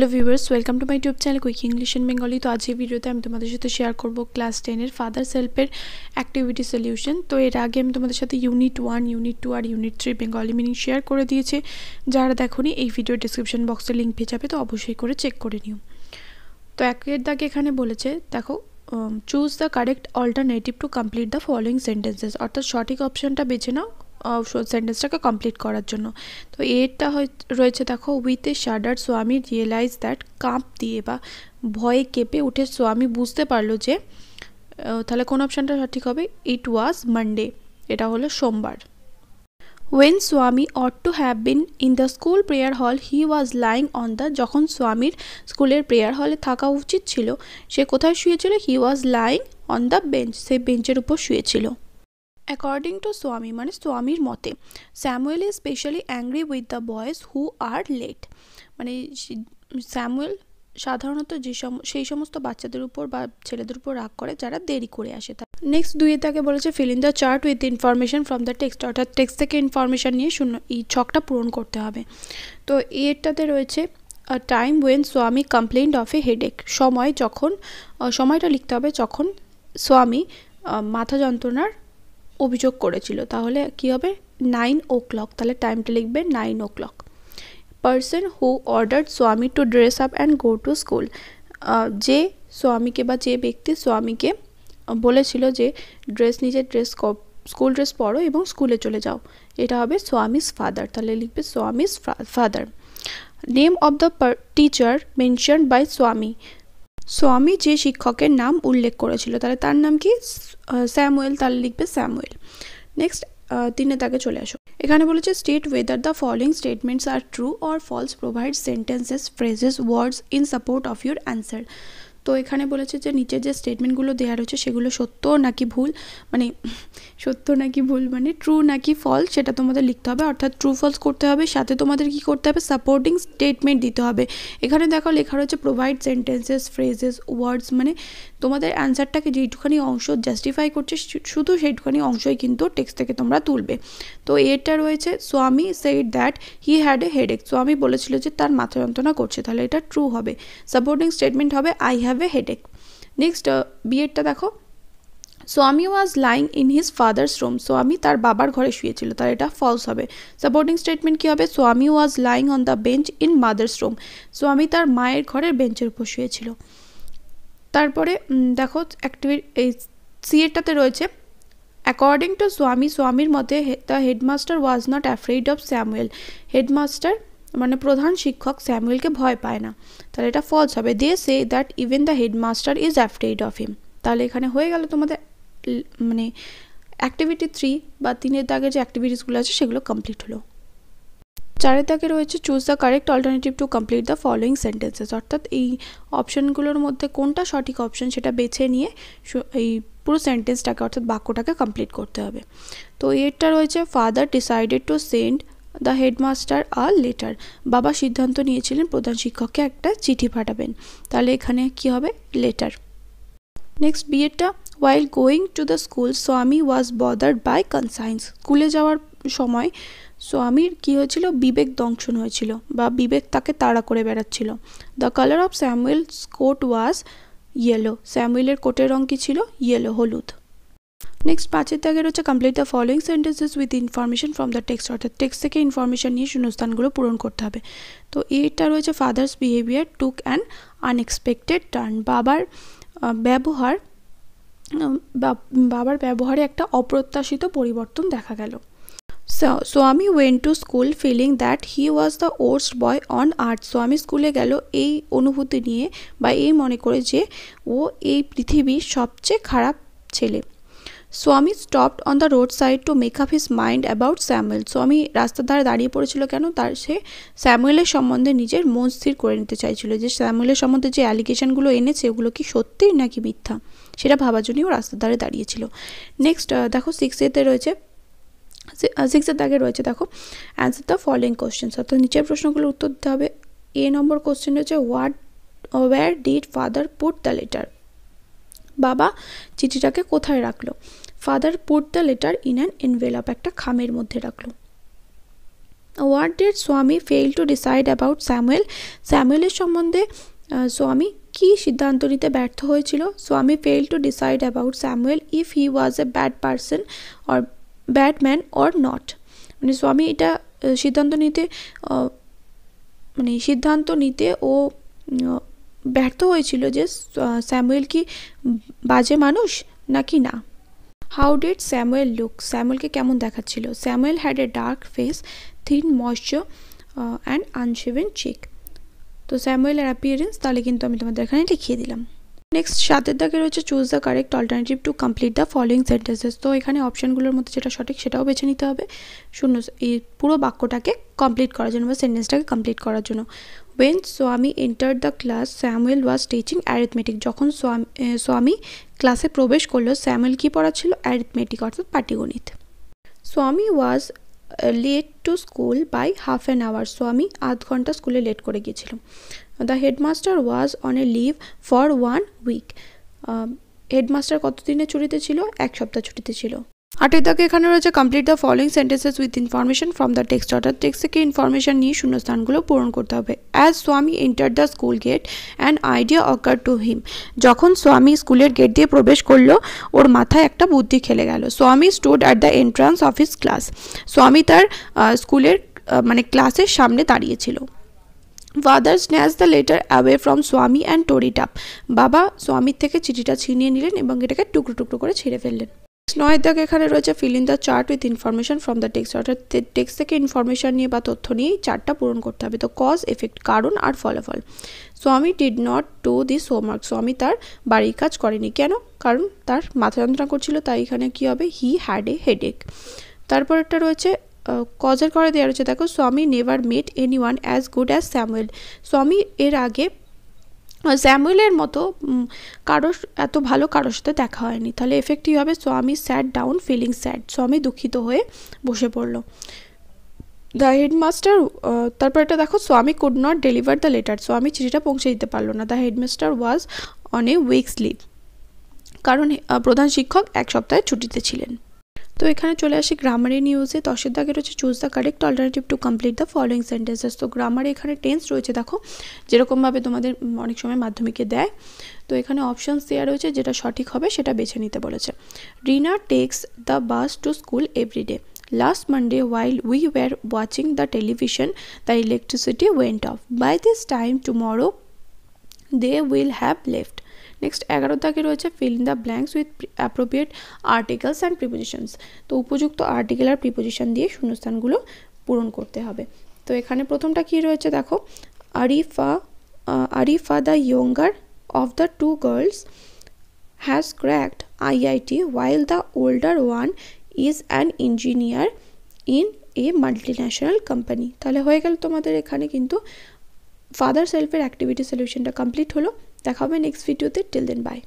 hello viewers welcome to my YouTube channel quick English in Bengali তো আজকে ভিডিওতে আমি তোমাদের সাথে শেয়ার করবো ক্লাস টেনের ফাদার সেলফের অ্যাক্টিভিটি সলিউশন তো এর আগে আমি তোমাদের সাথে ইউনিট ওয়ান ইউনিট টু আর unit three Bengali meaning share করে দিয়েছে যারা দেখোনি এই ভিডিও ডিসক্রিপশন বক্সে লিঙ্ক পেয়ে যাবে তো অবশ্যই করে চেক করে নিও তো একের দাগে এখানে বলেছে দেখো choose the correct alternative to complete the following sentences অর্থাৎ সঠিক অপশনটা বেছে নাও সেন্টেন্সটাকে কমপ্লিট করার জন্য তো এরটা রয়েছে দেখো with a shudder Swami realise that কাঁপ দিয়ে বা ভয়ে কেঁপে উঠে সোয়ামি বুঝতে পারলো যে তাহলে কোন অপশানটা সঠিক হবে ইট ওয়াজ মানডে এটা হলো সোমবার when Swami ought to have been in the school prayer hall he was lying on the যখন স্বামীর স্কুলের প্রেয়ার হলে থাকা উচিত ছিল সে কোথায় শুয়েছিল he was lying on the bench সে বেঞ্চের উপর শুয়েছিল অ্যাকর্ডিং টু স্বামী মানে স্বামীর মতে Samuel is specially angry with the boys who are late মানে স্যামুয়েল সাধারণত যে সম সেই সমস্ত বাচ্চাদের উপর বা ছেলেদের উপর রাগ করে যারা দেরি করে আসে তা নেক্সট দুইয়ে তাকে বলেছে fill in the chart with information from the text অর্থাৎ টেক্সট থেকে ইনফরমেশান নিয়ে শূন্য এই ছকটা পূরণ করতে হবে তো এরটাতে রয়েছে time when Swami complained of a headache সময় যখন সময়টা লিখতে হবে যখন স্বামী মাথা যন্ত্রণার অভিযোগ করেছিল তাহলে কি হবে নাইন ও ক্লক তাহলে টাইমটা লিখবে nine o'clock person who order Swami to dress up and go to school যে স্বামীকে বা যে ব্যক্তি স্বামীকে বলেছিল যে ড্রেস নিজের ড্রেস স্কুল ড্রেস পরো এবং স্কুলে চলে যাও এটা হবে স্বামীজ ফাদার তাহলে লিখবে Swami's father name of the teacher mention by Swami Swami যে শিক্ষকের নাম উল্লেখ করেছিল তাহলে তার নাম কি স্যামুয়েল তাহলে লিখবে স্যামুয়েল নেক্সট তিনে তাকে চলে আসো এখানে বলেছে state whether the following statements are true or false provide sentences phrases words in support of your answer তো এখানে বলেছে যে নিচের যে স্টেটমেন্টগুলো দেওয়া রয়েছে সেগুলো সত্য নাকি ভুল মানে সত্য নাকি ভুল মানে ট্রু নাকি ফলস সেটা তোমাদের লিখতে হবে অর্থাৎ ট্রু ফলস করতে হবে সাথে তোমাদের কি করতে হবে সাপোর্টিং স্টেটমেন্ট দিতে হবে এখানে দেখো লেখা রয়েছে প্রোভাইড সেন্টেন্সেস ফ্রেজেস ওয়ার্ডস মানে তোমাদের অ্যান্সারটাকে যেইটুখানি অংশ জাস্টিফাই করছে শুধু সেইটুখানি অংশই কিন্তু টেক্সট থেকে তোমরা তুলবে তো এটা রয়েছে Swami said that he had a headache Swami বলেছিল যে তার মাথা যন্ত্রণা করছে তাহলে এটা ট্রু হবে সাপোর্টিং স্টেটমেন্ট হবে I have a headache next বিএডটা দেখো Swami was lying in his father's room Swami তার বাবার ঘরে শুয়েছিল তার এটা ফলস হবে সাপোর্টিং স্টেটমেন্ট কী হবে Swami was lying on the bench in mother's room Swami তার মায়ের ঘরের বেঞ্চের উপর শুয়েছিল তারপরে দেখো অ্যাক্টিভি এই সিএটাতে রয়েছে অ্যাকর্ডিং টু স্বামী স্বামীর মতে the headmaster was not afraid of Samuel headmaster মানে প্রধান শিক্ষক স্যামুয়েলকে ভয় পায় না তাহলে এটা ফলস হবে they say that even the headmaster is afraid of him তাহলে এখানে হয়ে গেল তোমাদের মানে অ্যাক্টিভিটি থ্রি বা তিনের দাগের যে অ্যাক্টিভিটিসগুলো আছে সেগুলো কমপ্লিট হলো চারের দাগে রয়েছে choose the correct alternative to complete the following sentences অর্থাৎ এই অপশানগুলোর মধ্যে কোনটা সঠিক অপশান সেটা বেছে নিয়ে এই পুরো সেন্টেন্সটাকে অর্থাৎ বাক্যটাকে কমপ্লিট করতে হবে তো এরটা রয়েছে father decided to send the headmaster a letter বাবা সিদ্ধান্ত নিয়েছিলেন প্রধান শিক্ষককে একটা চিঠি পাঠাবেন তাহলে এখানে কি হবে লেটার নেক্সট বিয়েটা while going to the school Swami was bothered by conscience স্কুলে যাওয়ার সময় স্বামীর কী হয়েছিল বিবেক দংশন হয়েছিল বা বিবেক তাকে তাড়া করে বেড়াচ্ছিল the colour of Samuel's coat was yellow স্যামুয়েলের কোটের রং কি ছিল ইয়েলো হলুদ নেক্সট পাঁচের দাগে রয়েছে complete the following sentences with information from the text অর্থাৎ টেক্সট থেকে ইনফরমেশন নিয়ে শূন্যস্থানগুলো পূরণ করতে হবে তো এটা রয়েছে father's behaviour took an unexpected turn বাবার ব্যবহার বাবার ব্যবহারে একটা অপ্রত্যাশিত পরিবর্তন দেখা গেল so Swami went to school feeling that he was the worst boy on earth Swami স্কুলে গেল এই অনুভূতি নিয়ে বা এই মনে করে যে ও এই পৃথিবীর সবচেয়ে খারাপ ছেলে Swami stopped on the road side to make up his mind about Samuel Swami রাস্তার ধারে দাঁড়িয়ে পড়েছিল কেন তার সে স্যামুয়েলের সম্বন্ধে নিজের মন স্থির করে নিতে চাইছিল যে স্যামুয়েলের সম্বন্ধে যে অ্যালিগেশনগুলো এনেছে ওগুলো কি সত্যি নাকি মিথ্যা সেটা ভাবার জন্যই ও রাস্তার ধারে দাঁড়িয়েছিল নেক্সট দেখো সিক্স এতে রয়েছে সিক্সের দাগে রয়েছে দেখো অ্যান্সার দ্য ফলোয়িং কোশ্চেন অর্থাৎ নিচের প্রশ্নগুলোর উত্তর দিতে হবে এ নম্বর কোশ্চেন রয়েছে what where did father put the letter বাবা চিঠিটাকে কোথায় রাখলো father put the letter in an envelope একটা খামের মধ্যে রাখলো what did Swami fail to decide about Samuel স্যামুয়েলের সম্বন্ধে স্বামী কি সিদ্ধান্ত নিতে ব্যর্থ হয়েছিল Swami fail to decide about Samuel if he was a bad person or bad man or not মানে স্বামী এটা সিদ্ধান্ত নিতে মানে সিদ্ধান্ত নিতে ও ব্যর্থ হয়েছিল যে স্যামুয়েল কি বাজে মানুষ নাকি না হাউ ডিড স্যামুয়েল লুক স্যামুয়েলকে কেমন দেখাচ্ছিল Samuel had a dark face thin moustache and unshaven cheek তো স্যামুয়েলের অ্যাপিয়ারেন্স তাহলে কিন্তু আমি তোমাদের এখানে লিখিয়ে দিলাম নেক্সট সাতের দাগে রয়েছে choose the correct alternative to complete the following sentences তো এখানে অপশানগুলোর মধ্যে যেটা সঠিক সেটাও বেছে নিতে হবে শূন্য এই পুরো বাক্যটাকে কমপ্লিট করার জন্য বা সেন্টেন্সটাকে কমপ্লিট করার জন্য when Swami enter the class Samuel was teaching arithmetic যখন স্বামী ক্লাসে প্রবেশ করলো স্যামুয়েল কী পড়াচ্ছিল অ্যারিথমেটিক অর্থাৎ পাটিগণিত Swami was late to school by half an hour so আমি আধ ঘন্টা স্কুলে লেট করে গিয়েছিলাম the headmaster was on a leave for one week headmaster কতদিনের ছুটিতে ছিল এক সপ্তাহ ছুটিতে ছিল আটের দাগে এখানে রয়েছে complete the following sentences with information from the text অর্থাৎ টেক্সট থেকে ইনফরমেশন নিয়ে শূন্যস্থানগুলো পূরণ করতে হবে as Swami enter the school gate and idea occur to him যখন স্বামী স্কুলের গেট দিয়ে প্রবেশ করলো ওর মাথায় একটা বুদ্ধি খেলে গেল Swami stood at the entrance of his class Swami তার স্কুলের মানে ক্লাসের সামনে দাঁড়িয়েছিল father snatch the letter away from Swami and tore it up বাবা স্বামীর থেকে চিঠিটা ছিনিয়ে নিলেন এবং এটাকে টুকরো টুকরো করে ছিঁড়ে ফেললেন নয় দাগ এখানে রয়েছে fill in the chart with information from the text অর্থাৎ টেক্সট থেকে ইনফরমেশন নিয়ে বা তথ্য নিয়ে চার্টটা পূরণ করতে হবে তো কজ এফেক্ট কারণ আর ফলাফল Swami did not do this homework Swami তার বাড়ির কাজ করেনি কেন কারণ তার মাথা যন্ত্রণা করছিল তাই এখানে কী হবে হি হ্যাড এ হেডেক তারপর একটা রয়েছে কজের করে দেওয়া রয়েছে দেখো Swami never met anyone as good as Samuel Swami এর আগে স্যামুয়েলের মতো কারোর এত ভালো কারোর সাথে দেখা হয়নি তাহলে এফেক্ট কী হবে স্বামী স্যাড ডাউন ফিলিং স্যাড স্বামী দুঃখিত হয়ে বসে পড়লো দ্য হেডমাস্টার তারপর এটা দেখো Swami could not deliver the letter Swami চিঠিটা পৌঁছে দিতে পারলো না the headmaster was on a week's leave কারণ প্রধান শিক্ষক এক সপ্তাহে ছুটিতে ছিলেন তো এখানে চলে আসি গ্রামারের নিউজে দশের দাগে রয়েছে choose the correct alternative to complete the following sentences তো গ্রামারে এখানে টেন্স রয়েছে দেখো যেরকমভাবে তোমাদের অনেক সময় মাধ্যমিকে দেয় তো এখানে অপশানস দেওয়া রয়েছে যেটা সঠিক হবে সেটা বেছে নিতে বলেছে Rina takes the bus to school everyday last Monday while we were watching the television the electricity went off by this time tomorrow they will have left next এগারো তাকে রয়েছে fill in the blanks with appropriate articles and prepositions তো উপযুক্ত article আর preposition দিয়ে শূন্যস্থানগুলো পূরণ করতে হবে তো এখানে প্রথমটা কী রয়েছে দেখো Arifa Arifa the younger of the two girls has cracked IIT while the older one is an engineer in a multinational company তাহলে হয়ে গেল তোমাদের এখানে কিন্তু ফাদার সেলফের অ্যাক্টিভিটি সলিউশনটা কমপ্লিট হলো দেখা হবে নেক্সট ভিডিওতে টিল দেন বাই